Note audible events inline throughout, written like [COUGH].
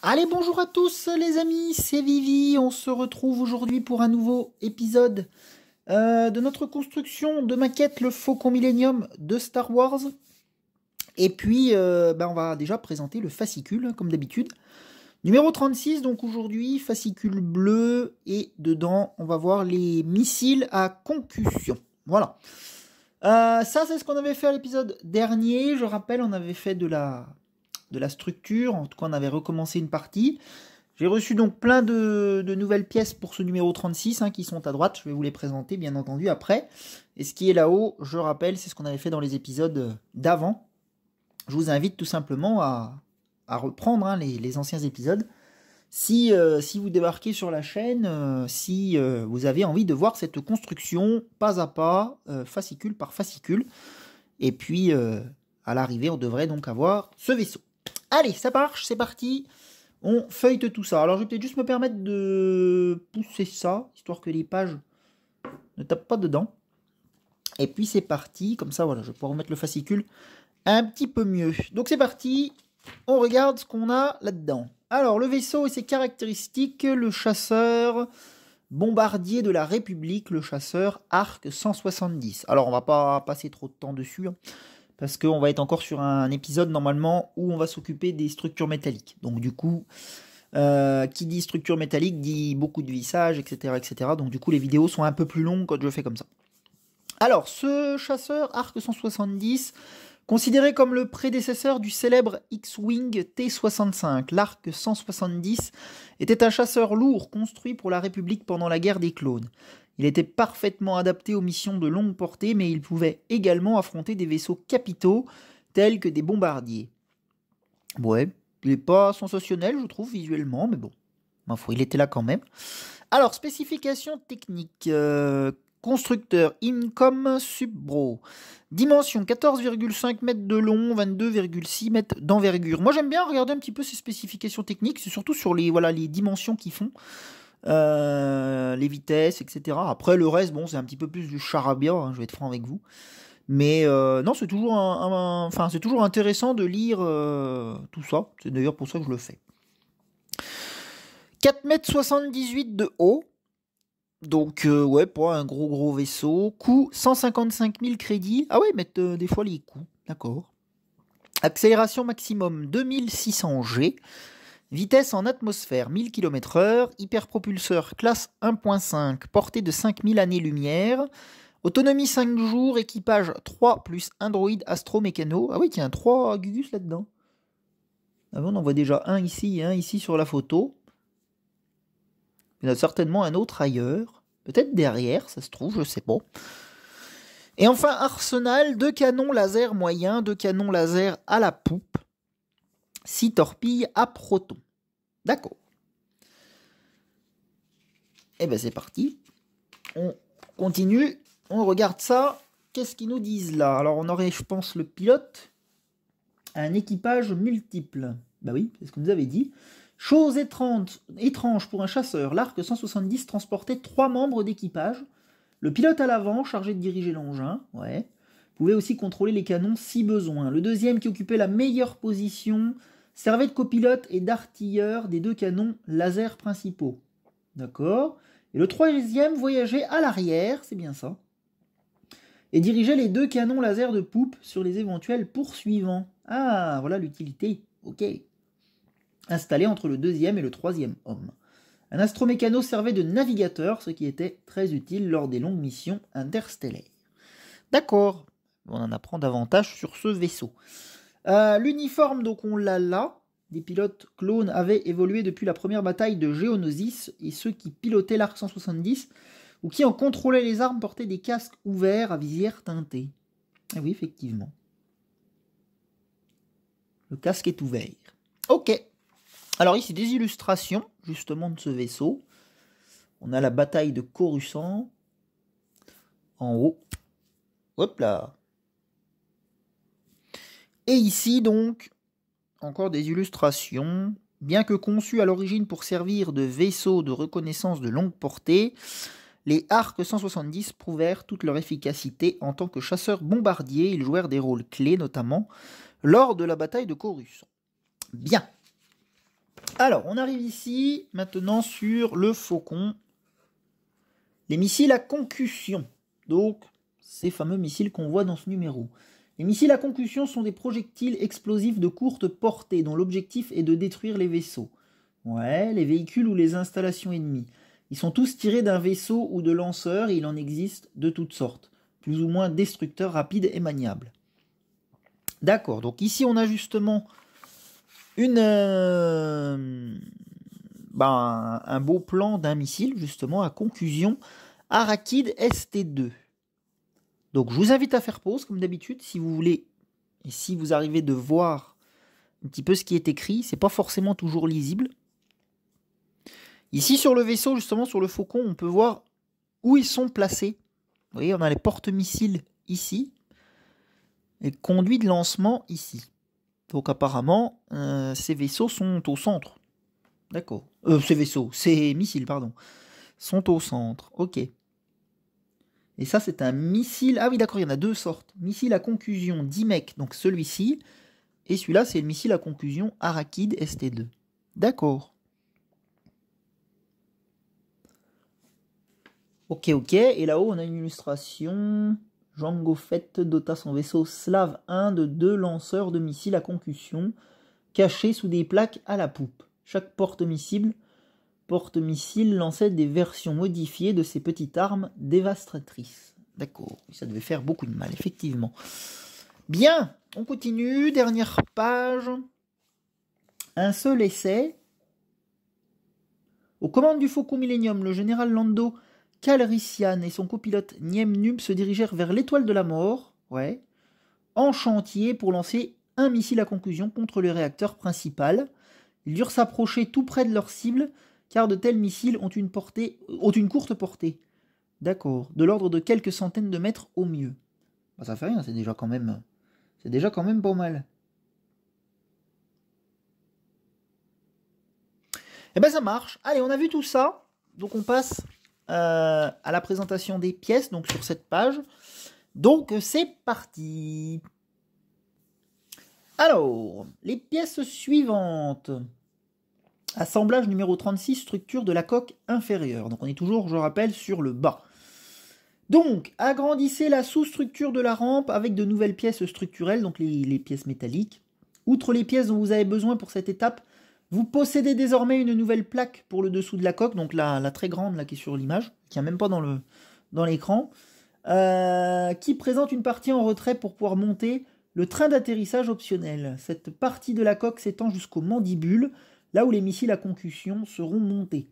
Allez, bonjour à tous les amis, c'est Vivi. On se retrouve aujourd'hui pour un nouveau épisode euh, de notre construction de maquette Le Faucon Millenium de Star Wars. Et puis, euh, ben, on va déjà présenter le fascicule, comme d'habitude. Numéro 36, donc aujourd'hui, fascicule bleu. Et dedans, on va voir les missiles à concussion. Voilà. Euh, ça, c'est ce qu'on avait fait à l'épisode dernier. Je rappelle, on avait fait de la de la structure. En tout cas, on avait recommencé une partie. J'ai reçu donc plein de, nouvelles pièces pour ce numéro 36 hein, qui sont à droite. Je vais vous les présenter bien entendu après. Et ce qui est là-haut, je rappelle, c'est ce qu'on avait fait dans les épisodes d'avant. Je vous invite tout simplement à, reprendre hein, les, anciens épisodes. Si, euh, si, vous débarquez sur la chaîne, euh, si euh, vous avez envie de voir cette construction pas à pas, fascicule par fascicule. Et puis, à l'arrivée, on devrait donc avoir ce vaisseau. Allez, ça marche, c'est parti. On feuille tout ça. Alors, je vais peut-être juste me permettre de pousser ça, histoire que les pages ne tapent pas dedans. Et puis, c'est parti. Comme ça, voilà, je vais pouvoir remettre le fascicule un petit peu mieux. Donc, c'est parti. On regarde ce qu'on a là-dedans. Alors, le vaisseau et ses caractéristiques, le chasseur bombardier de la République, le chasseur Arc 170. Alors, on va pas passer trop de temps dessus. Hein parce qu'on va être encore sur un épisode normalement où on va s'occuper des structures métalliques. Donc du coup, euh, qui dit structure métallique dit beaucoup de vissage, etc., etc. Donc du coup, les vidéos sont un peu plus longues quand je fais comme ça. Alors, ce chasseur Arc 170, considéré comme le prédécesseur du célèbre X-Wing T-65, l'Arc 170 était un chasseur lourd construit pour la République pendant la guerre des clones. Il était parfaitement adapté aux missions de longue portée, mais il pouvait également affronter des vaisseaux capitaux tels que des bombardiers. Ouais, il n'est pas sensationnel, je trouve, visuellement, mais bon, il était là quand même. Alors, spécifications techniques. Euh, constructeur Incom Subbro. Dimension 14,5 mètres de long, 22,6 mètres d'envergure. Moi j'aime bien regarder un petit peu ces spécifications techniques, c'est surtout sur les, voilà, les dimensions qu'ils font. Euh, les vitesses, etc. Après, le reste, bon, c'est un petit peu plus du charabia, hein, je vais être franc avec vous. Mais euh, non, c'est toujours, enfin, c'est toujours intéressant de lire euh, tout ça. C'est d'ailleurs pour ça que je le fais. 4,78 m de haut. Donc, ouais, pour un gros, gros vaisseau. Coût 155 000 crédits. Ah ouais, mettre des fois les coûts. D'accord. Accélération maximum 2600 G. Vitesse en atmosphère 1000 km/h, hyperpropulseur classe 1.5, portée de 5000 années-lumière, autonomie 5 jours, équipage 3 plus android astro astromécano. Ah oui, tiens, 3 Gugus là-dedans. Ah on en voit déjà un ici et un ici sur la photo. Il y en a certainement un autre ailleurs. Peut-être derrière, ça se trouve, je sais pas. Et enfin, arsenal, deux canons laser moyens, deux canons laser à la poupe, six torpilles à protons. D'accord. Eh bien, c'est parti. On continue. On regarde ça. Qu'est-ce qu'ils nous disent là Alors, on aurait, je pense, le pilote. Un équipage multiple. Bah oui, c'est ce qu'on nous avait dit. Chose étrange, étrange pour un chasseur, l'arc 170 transportait trois membres d'équipage. Le pilote à l'avant, chargé de diriger l'engin, ouais, pouvait aussi contrôler les canons si besoin. Le deuxième qui occupait la meilleure position servait de copilote et d'artilleur des deux canons laser principaux. D'accord Et le troisième voyageait à l'arrière, c'est bien ça, et dirigeait les deux canons laser de poupe sur les éventuels poursuivants. Ah, voilà l'utilité, ok. Installé entre le deuxième et le troisième homme. Un astromécano servait de navigateur, ce qui était très utile lors des longues missions interstellaires. D'accord, on en apprend davantage sur ce vaisseau. Euh, l'uniforme, donc on l'a là. Des pilotes clones avaient évolué depuis la première bataille de Geonosis, et ceux qui pilotaient l'Arc 170 ou qui en contrôlaient les armes portaient des casques ouverts à visière teintée. Eh oui, effectivement. Le casque est ouvert. Ok. Alors ici, des illustrations, justement, de ce vaisseau. On a la bataille de Coruscant en haut. Hop là et ici donc, encore des illustrations. Bien que conçus à l'origine pour servir de vaisseaux de reconnaissance de longue portée, les Arcs 170 prouvèrent toute leur efficacité en tant que chasseurs-bombardiers. Ils jouèrent des rôles clés, notamment lors de la bataille de Corus. Bien. Alors, on arrive ici maintenant sur le Faucon. Les missiles à concussion. Donc, ces fameux missiles qu'on voit dans ce numéro. Les missiles à concussion sont des projectiles explosifs de courte portée dont l'objectif est de détruire les vaisseaux. Ouais, les véhicules ou les installations ennemies. Ils sont tous tirés d'un vaisseau ou de lanceurs il en existe de toutes sortes, plus ou moins destructeurs rapides et maniables. D'accord, donc ici on a justement euh, ben, un beau plan d'un missile justement à conclusion Arakid ST2. Donc je vous invite à faire pause, comme d'habitude, si vous voulez, et si vous arrivez de voir un petit peu ce qui est écrit, c'est pas forcément toujours lisible. Ici sur le vaisseau, justement sur le faucon, on peut voir où ils sont placés. Vous voyez, on a les portes missiles ici et conduit de lancement ici. Donc apparemment, euh, ces vaisseaux sont au centre. D'accord. Euh, ces vaisseaux, ces missiles, pardon, sont au centre. Ok. Et ça, c'est un missile. Ah oui, d'accord, il y en a deux sortes. Missile à concussion DIMEC, donc celui-ci. Et celui-là, c'est le missile à concussion Arakid ST2. D'accord. Ok, ok. Et là-haut, on a une illustration. Jean Fett dota son vaisseau Slave 1 de deux lanceurs de missiles à concussion cachés sous des plaques à la poupe. Chaque porte-missile porte-missiles lançait des versions modifiées de ces petites armes dévastatrices. D'accord, ça devait faire beaucoup de mal, effectivement. Bien, on continue, dernière page. Un seul essai. Aux commandes du Faucon Millenium, le général Lando Calrissian et son copilote Niem Nub se dirigèrent vers l'étoile de la mort, ouais, en chantier pour lancer un missile à conclusion contre le réacteur principal. Ils durent s'approcher tout près de leur cible car de tels missiles ont une, courte portée. D'accord, de l'ordre de quelques centaines de mètres au mieux. Bah, ça fait rien, c'est déjà quand même. C'est déjà quand même pas mal. Eh ben ça marche. Allez, on a vu tout ça. Donc on passe euh, à la présentation des pièces, donc sur cette page. Donc c'est parti. Alors, les pièces suivantes. Assemblage numéro 36, structure de la coque inférieure. Donc on est toujours, je rappelle, sur le bas. Donc, agrandissez la sous-structure de la rampe avec de nouvelles pièces structurelles, donc les, pièces métalliques. Outre les pièces dont vous avez besoin pour cette étape, vous possédez désormais une nouvelle plaque pour le dessous de la coque, donc la, très grande là qui est sur l'image, qui n'est même pas dans l'écran, dans euh, qui présente une partie en retrait pour pouvoir monter le train d'atterrissage optionnel. Cette partie de la coque s'étend jusqu'aux mandibules, là où les missiles à concussion seront montés.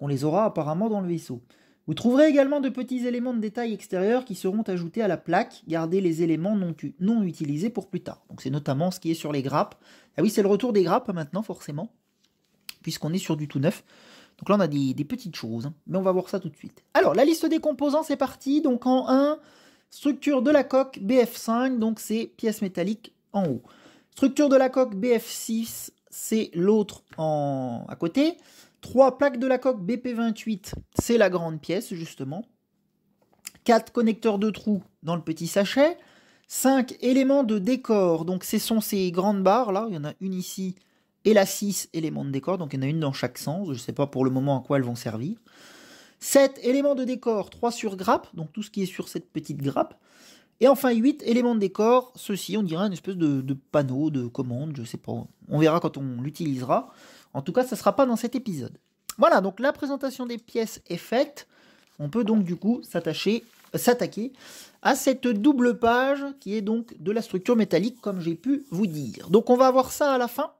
on les aura apparemment dans le vaisseau. Vous trouverez également de petits éléments de détail extérieurs qui seront ajoutés à la plaque. Gardez les éléments non, utilisés pour plus tard. Donc c'est notamment ce qui est sur les grappes. Ah oui, c'est le retour des grappes hein, maintenant, forcément, puisqu'on est sur du tout neuf. Donc là, on a des, des petites choses, hein. mais on va voir ça tout de suite. Alors, la liste des composants, c'est parti. Donc en 1, structure de la coque BF5, donc c'est pièce métallique en haut. Structure de la coque BF6 c'est l'autre en... à côté. Trois plaques de la coque BP28, c'est la grande pièce justement. Quatre connecteurs de trous dans le petit sachet. Cinq éléments de décor, donc ce sont ces grandes barres là, il y en a une ici et la 6 éléments de décor, donc il y en a une dans chaque sens, je ne sais pas pour le moment à quoi elles vont servir. 7 éléments de décor, 3 sur grappe, donc tout ce qui est sur cette petite grappe. Et enfin, 8 éléments de décor. Ceci, on dirait une espèce de, panneau, de commande, je sais pas. On verra quand on l'utilisera. En tout cas, ça ne sera pas dans cet épisode. Voilà, donc la présentation des pièces est faite. On peut donc du coup s'attacher, s'attaquer à cette double page qui est donc de la structure métallique, comme j'ai pu vous dire. Donc on va avoir ça à la fin.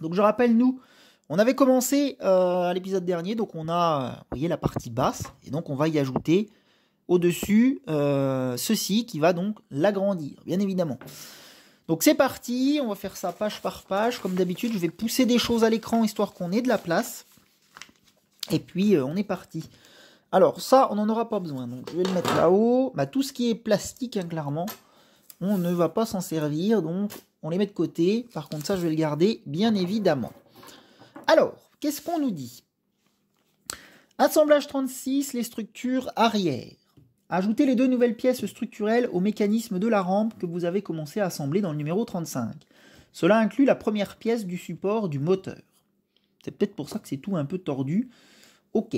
Donc je rappelle, nous, on avait commencé euh, à l'épisode dernier, donc on a, vous voyez, la partie basse, et donc on va y ajouter au-dessus euh, ceci qui va donc l'agrandir, bien évidemment. Donc c'est parti, on va faire ça page par page. Comme d'habitude, je vais pousser des choses à l'écran histoire qu'on ait de la place. Et puis euh, on est parti. Alors ça, on n'en aura pas besoin. Donc je vais le mettre là-haut. Bah, tout ce qui est plastique, hein, clairement, on ne va pas s'en servir. Donc on les met de côté. Par contre, ça, je vais le garder, bien évidemment. Alors, qu'est-ce qu'on nous dit Assemblage 36, les structures arrière. Ajoutez les deux nouvelles pièces structurelles au mécanisme de la rampe que vous avez commencé à assembler dans le numéro 35. Cela inclut la première pièce du support du moteur. C'est peut-être pour ça que c'est tout un peu tordu. Ok.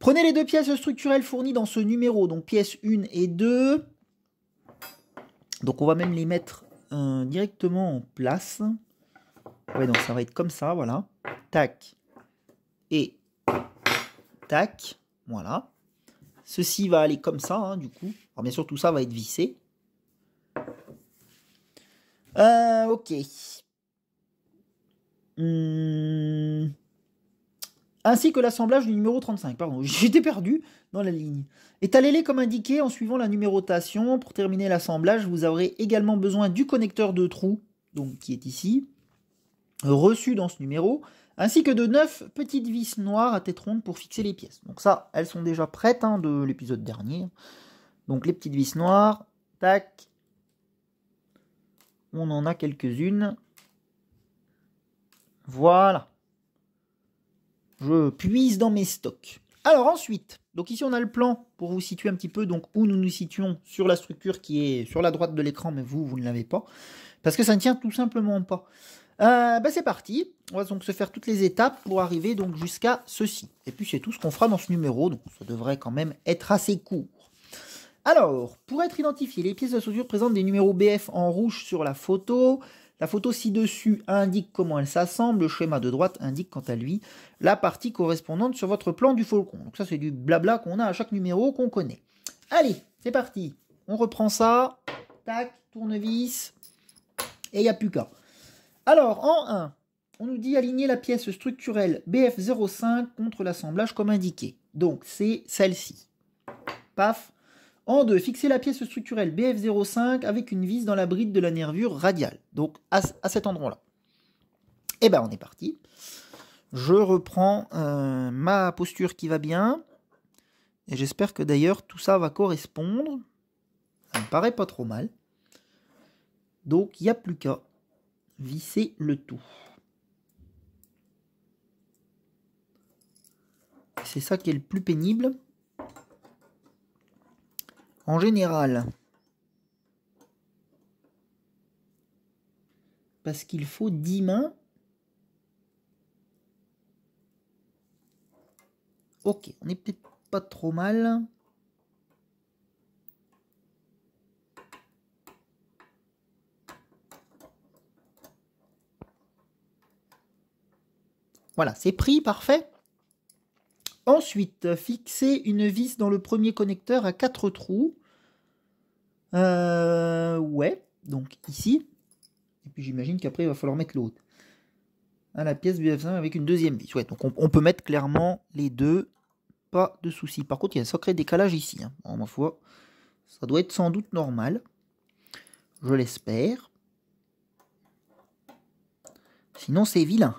Prenez les deux pièces structurelles fournies dans ce numéro, donc pièces 1 et 2. Donc on va même les mettre euh, directement en place. Ouais, donc ça va être comme ça, voilà. Tac. Et tac. Voilà. Ceci va aller comme ça, hein, du coup. Alors bien sûr, tout ça va être vissé. Euh, ok. Hmm. Ainsi que l'assemblage du numéro 35. Pardon, [LAUGHS] j'étais perdu dans la ligne. Étalez-les comme indiqué en suivant la numérotation. Pour terminer l'assemblage, vous aurez également besoin du connecteur de trou, donc qui est ici, reçu dans ce numéro, ainsi que de neuf petites vis noires à tête ronde pour fixer les pièces. Donc ça, elles sont déjà prêtes hein, de l'épisode dernier. Donc les petites vis noires, tac. On en a quelques-unes. Voilà. Je puise dans mes stocks. Alors ensuite, donc ici on a le plan pour vous situer un petit peu donc où nous nous situons sur la structure qui est sur la droite de l'écran, mais vous, vous ne l'avez pas. Parce que ça ne tient tout simplement pas. Euh, bah, c'est parti. On va donc se faire toutes les étapes pour arriver donc jusqu'à ceci. Et puis c'est tout ce qu'on fera dans ce numéro, donc ça devrait quand même être assez court. Alors, pour être identifié, les pièces de soudure présentent des numéros BF en rouge sur la photo. La photo ci-dessus indique comment elle s'assemble. Le schéma de droite indique quant à lui la partie correspondante sur votre plan du faucon. Donc ça c'est du blabla qu'on a à chaque numéro qu'on connaît. Allez, c'est parti. On reprend ça. Tac, tournevis. Et il n'y a plus qu'à. Alors, en 1, on nous dit aligner la pièce structurelle BF05 contre l'assemblage comme indiqué. Donc, c'est celle-ci. Paf. En 2, fixer la pièce structurelle BF05 avec une vis dans la bride de la nervure radiale. Donc, à, cet endroit-là. Eh bien, on est parti. Je reprends euh, ma posture qui va bien. Et j'espère que d'ailleurs tout ça va correspondre. Ça me paraît pas trop mal. Donc il n'y a plus qu'à visser le tout. C'est ça qui est le plus pénible. En général, parce qu'il faut 10 mains. Ok, on n'est peut-être pas trop mal. Voilà, c'est pris, parfait. Ensuite, fixer une vis dans le premier connecteur à quatre trous. Euh, ouais, donc ici. Et puis j'imagine qu'après, il va falloir mettre l'autre. À ah, la pièce bf avec une deuxième vis. Ouais, donc on, peut mettre clairement les deux. Pas de souci. Par contre, il y a un sacré décalage ici. Hein. ma foi, ça doit être sans doute normal. Je l'espère. Sinon, c'est vilain.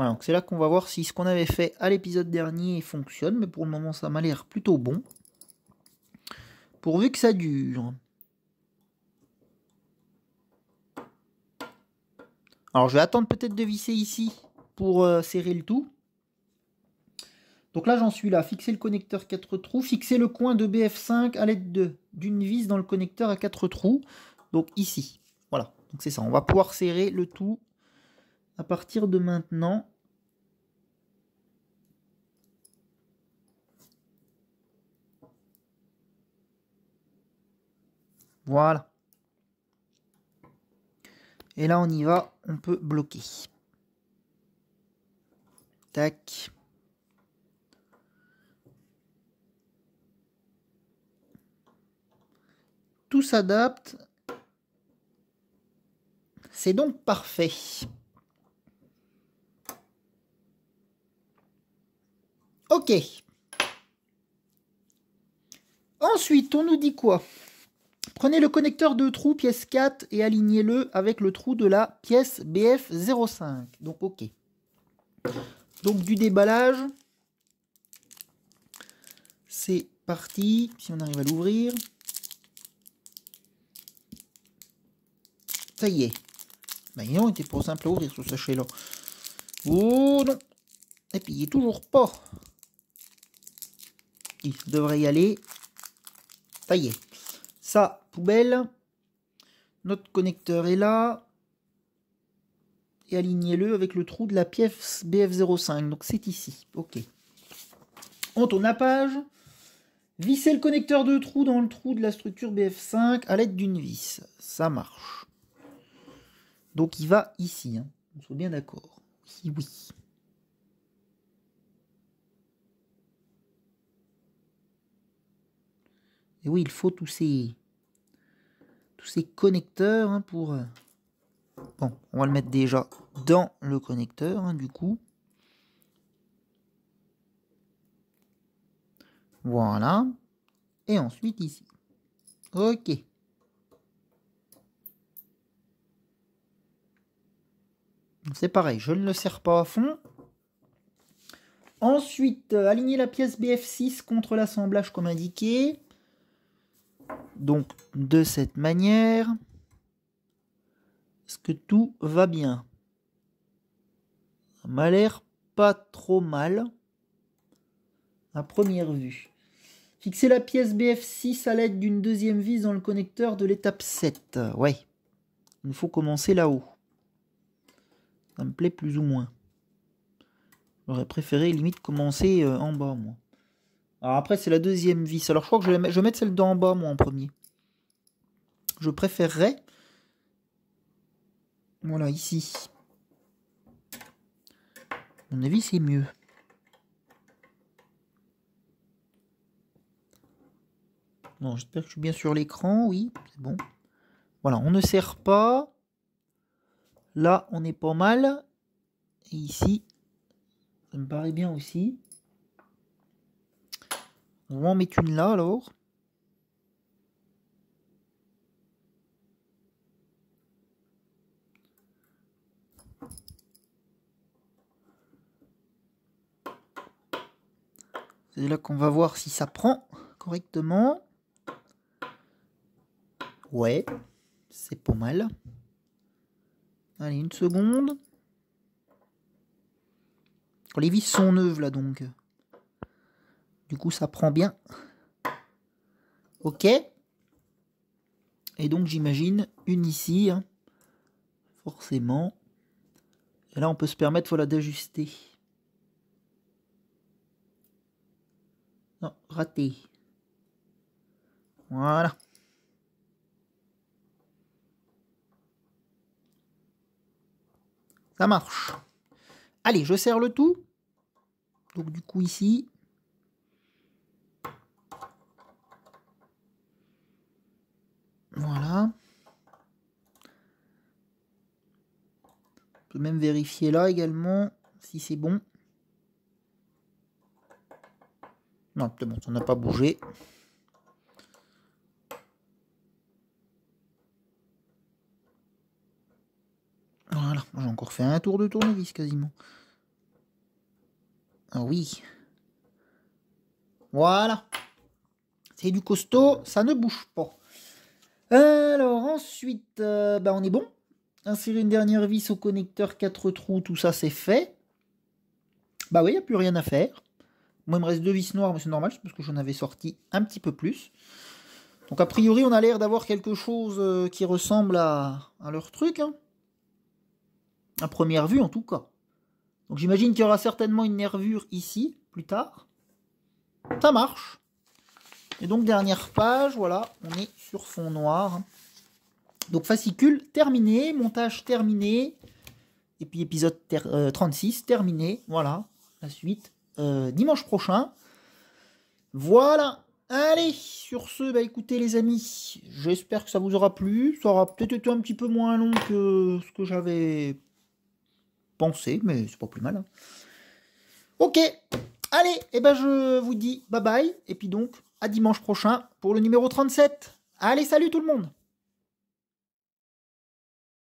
Voilà, donc c'est là qu'on va voir si ce qu'on avait fait à l'épisode dernier fonctionne, mais pour le moment ça m'a l'air plutôt bon. Pourvu que ça dure. Alors je vais attendre peut-être de visser ici pour euh, serrer le tout. Donc là j'en suis là, fixer le connecteur 4 trous, fixer le coin de BF5 à l'aide d'une vis dans le connecteur à 4 trous, donc ici. Voilà, donc c'est ça, on va pouvoir serrer le tout à partir de maintenant. Voilà. Et là, on y va, on peut bloquer. Tac. Tout s'adapte. C'est donc parfait. Ok. Ensuite, on nous dit quoi Prenez le connecteur de trou pièce 4 et alignez-le avec le trou de la pièce BF05. Donc OK. Donc du déballage. C'est parti. Si on arrive à l'ouvrir. Ça y est. Ben bah, non, il était pour simple à ouvrir ce sachet-là. Oh non Et puis il est toujours pas. Il devrait y aller. Ça y est ça, poubelle. Notre connecteur est là. Et alignez-le avec le trou de la pièce BF05. Donc c'est ici. OK. On tourne à page. vissez le connecteur de trou dans le trou de la structure BF5 à l'aide d'une vis. Ça marche. Donc il va ici. Hein. On soit bien d'accord. Oui, oui. Et oui, il faut tousser ces connecteurs hein, pour... Euh, bon, on va le mettre déjà dans le connecteur, hein, du coup. Voilà. Et ensuite ici. Ok. C'est pareil, je ne le serre pas à fond. Ensuite, euh, aligner la pièce BF6 contre l'assemblage comme indiqué. Donc de cette manière, est-ce que tout va bien Ça m'a l'air pas trop mal à première vue. Fixer la pièce BF6 à l'aide d'une deuxième vis dans le connecteur de l'étape 7. Ouais, il faut commencer là-haut. Ça me plaît plus ou moins. J'aurais préféré limite commencer euh, en bas, moi. Alors après, c'est la deuxième vis. Alors je crois que je vais, mettre, celle d'en bas, moi, en premier. Je préférerais. Voilà, ici. mon avis, c'est mieux. Non j'espère que je suis bien sur l'écran. Oui, c'est bon. Voilà, on ne serre pas. Là, on est pas mal. Et ici, ça me paraît bien aussi. On en met une là alors. C'est là qu'on va voir si ça prend correctement. Ouais, c'est pas mal. Allez, une seconde. Oh, les vis sont neuves là donc. Du coup, ça prend bien. Ok Et donc, j'imagine une ici, hein. forcément. Et là, on peut se permettre voilà, d'ajuster. raté. Voilà. Ça marche. Allez, je serre le tout. Donc du coup ici, Voilà. On peut même vérifier là également si c'est bon. Non, bon, ça n'a pas bougé. Voilà, j'ai encore fait un tour de tournevis quasiment. Ah oui. Voilà. C'est du costaud, ça ne bouge pas. Alors ensuite, euh, bah on est bon. Insérer une dernière vis au connecteur 4 trous, tout ça c'est fait. Bah oui, il n'y a plus rien à faire. Moi il me reste deux vis noires, mais c'est normal, parce que j'en avais sorti un petit peu plus. Donc a priori on a l'air d'avoir quelque chose euh, qui ressemble à, leur truc. Hein. À première vue en tout cas. Donc j'imagine qu'il y aura certainement une nervure ici, plus tard. Ça marche. Et donc, dernière page, voilà, on est sur fond noir. Donc, fascicule terminé, montage terminé. Et puis, épisode 36 euh, terminé. Voilà, la suite euh, dimanche prochain. Voilà. Allez, sur ce, bah écoutez les amis, j'espère que ça vous aura plu. Ça aura peut-être été un petit peu moins long que ce que j'avais pensé, mais c'est pas plus mal. Hein. Ok, allez, et eh ben je vous dis bye bye, et puis donc à dimanche prochain pour le numéro 37. Allez, salut tout le monde